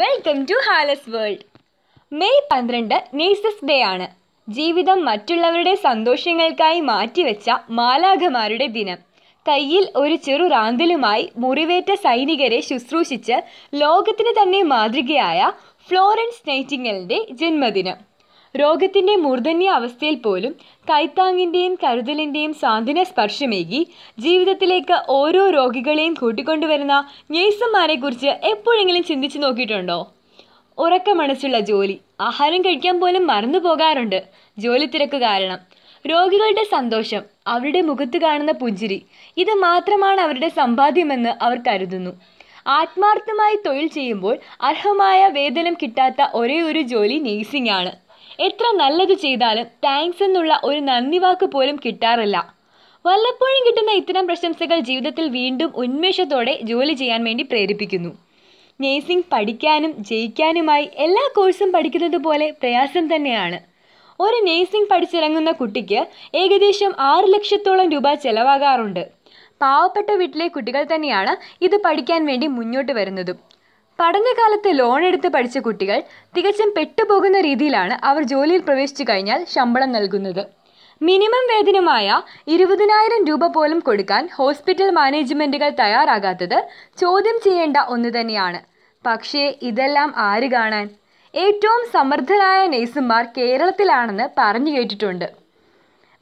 welcome to ഹാലസ് world May പന്ത്രണ്ട് nurses day ആണ് ജീവിതം മറ്റുള്ളവരുടെ സന്തോഷങ്ങൾക്കായി മാറ്റിവെച്ച മാലാഖമാരുടെ ദിനം കയ്യിൽ ഒരു ചെറു റാന്തലുമായി മുറിവേറ്റ സൈനികരെ ശുശ്രൂഷിച്ച് ലോകത്തിന് തന്നെ മാതൃകയായ ഫ്ലോറൻസ് നൈറ്റിങ്ങലിൻ്റെ ജന്മദിനം രോഗത്തിന്റെ മൂർധന്യ അവസ്ഥയിൽ പോലും കൈത്താങ്ങിന്റെയും കരുതലിന്റെയും സാന്ത്വന സ്പർശമേകി ജീവിതത്തിലേക്ക് ഓരോ രോഗികളെയും കൂട്ടിക്കൊണ്ടുവരുന്ന നേഴ്സുമാരെ കുറിച്ച് എപ്പോഴെങ്കിലും ചിന്തിച്ചു നോക്കിയിട്ടുണ്ടോ മനസ്സുള്ള ജോലി ആഹാരം കഴിക്കാൻ പോലും മറന്നു പോകാറുണ്ട് ജോലി തിരക്ക് കാരണം രോഗികളുടെ സന്തോഷം അവരുടെ മുഖത്ത് കാണുന്ന പുഞ്ചിരി ഇത് മാത്രമാണ് അവരുടെ സമ്പാദ്യമെന്ന് അവർ കരുതുന്നു ആത്മാർത്ഥമായി തൊഴിൽ ചെയ്യുമ്പോൾ അർഹമായ വേതനം കിട്ടാത്ത ഒരേ ഒരു ജോലി നേഴ്സിംഗ് ആണ് എത്ര നല്ലത് ചെയ്താലും താങ്ക്സ് എന്നുള്ള ഒരു നന്ദി വാക്ക് പോലും കിട്ടാറില്ല വല്ലപ്പോഴും കിട്ടുന്ന ഇത്തരം പ്രശംസകൾ ജീവിതത്തിൽ വീണ്ടും ഉന്മേഷത്തോടെ ജോലി ചെയ്യാൻ വേണ്ടി പ്രേരിപ്പിക്കുന്നു നേഴ്സിംഗ് പഠിക്കാനും ജയിക്കാനുമായി എല്ലാ കോഴ്സും പഠിക്കുന്നത് പോലെ പ്രയാസം തന്നെയാണ് ഒരു നേഴ്സിംഗ് പഠിച്ചിറങ്ങുന്ന കുട്ടിക്ക് ഏകദേശം ആറ് ലക്ഷത്തോളം രൂപ ചെലവാകാറുണ്ട് പാവപ്പെട്ട വീട്ടിലെ കുട്ടികൾ തന്നെയാണ് ഇത് പഠിക്കാൻ വേണ്ടി മുന്നോട്ട് വരുന്നതും പഠനകാലത്ത് ലോൺ എടുത്ത് പഠിച്ച കുട്ടികൾ തികച്ചും പെട്ടുപോകുന്ന രീതിയിലാണ് അവർ ജോലിയിൽ പ്രവേശിച്ചു കഴിഞ്ഞാൽ ശമ്പളം നൽകുന്നത് മിനിമം വേതനമായ ഇരുപതിനായിരം രൂപ പോലും കൊടുക്കാൻ ഹോസ്പിറ്റൽ മാനേജ്മെൻറ്റുകൾ തയ്യാറാകാത്തത് ചോദ്യം ചെയ്യേണ്ട ഒന്ന് തന്നെയാണ് പക്ഷേ ഇതെല്ലാം ആര് കാണാൻ ഏറ്റവും സമർത്ഥരായ നേഴ്സുമാർ കേരളത്തിലാണെന്ന് പറഞ്ഞു കേട്ടിട്ടുണ്ട്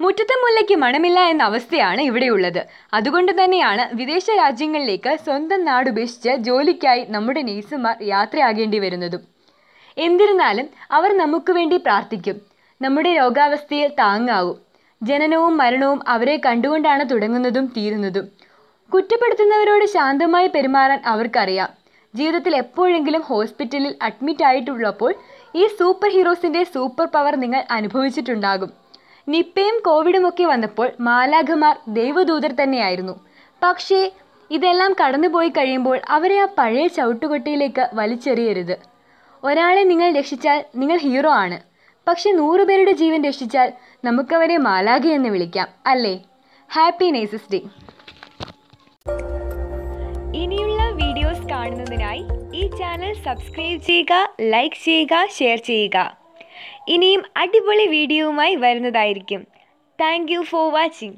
മുറ്റത്തെ മുല്ലയ്ക്ക് മണമില്ല എന്ന അവസ്ഥയാണ് ഇവിടെയുള്ളത് അതുകൊണ്ട് തന്നെയാണ് വിദേശ രാജ്യങ്ങളിലേക്ക് സ്വന്തം നാട് ഉപേക്ഷിച്ച് ജോലിക്കായി നമ്മുടെ നേഴ്സുമാർ യാത്രയാകേണ്ടി വരുന്നതും എന്നിരുന്നാലും അവർ നമുക്ക് വേണ്ടി പ്രാർത്ഥിക്കും നമ്മുടെ രോഗാവസ്ഥയിൽ താങ്ങാവും ജനനവും മരണവും അവരെ കണ്ടുകൊണ്ടാണ് തുടങ്ങുന്നതും തീരുന്നതും കുറ്റപ്പെടുത്തുന്നവരോട് ശാന്തമായി പെരുമാറാൻ അവർക്കറിയാം ജീവിതത്തിൽ എപ്പോഴെങ്കിലും ഹോസ്പിറ്റലിൽ അഡ്മിറ്റ് ആയിട്ടുള്ളപ്പോൾ ഈ സൂപ്പർ ഹീറോസിൻ്റെ സൂപ്പർ പവർ നിങ്ങൾ അനുഭവിച്ചിട്ടുണ്ടാകും നിപ്പയും കോവിഡുമൊക്കെ വന്നപ്പോൾ മാലാഖമാർ ദൈവദൂതർ തന്നെയായിരുന്നു പക്ഷേ ഇതെല്ലാം കടന്നുപോയി കഴിയുമ്പോൾ അവരെ ആ പഴയ ചവിട്ടുകൊട്ടിയിലേക്ക് വലിച്ചെറിയരുത് ഒരാളെ നിങ്ങൾ രക്ഷിച്ചാൽ നിങ്ങൾ ഹീറോ ആണ് പക്ഷെ നൂറുപേരുടെ ജീവൻ രക്ഷിച്ചാൽ നമുക്കവരെ മാലാഖ എന്ന് വിളിക്കാം അല്ലേ ഹാപ്പി നേസസ് ഡേ ഇനിയുള്ള വീഡിയോസ് കാണുന്നതിനായി ഈ ചാനൽ സബ്സ്ക്രൈബ് ചെയ്യുക ലൈക്ക് ചെയ്യുക ഷെയർ ചെയ്യുക ഇനിയും അടിപൊളി വീഡിയോവുമായി വരുന്നതായിരിക്കും താങ്ക് ഫോർ വാച്ചിങ്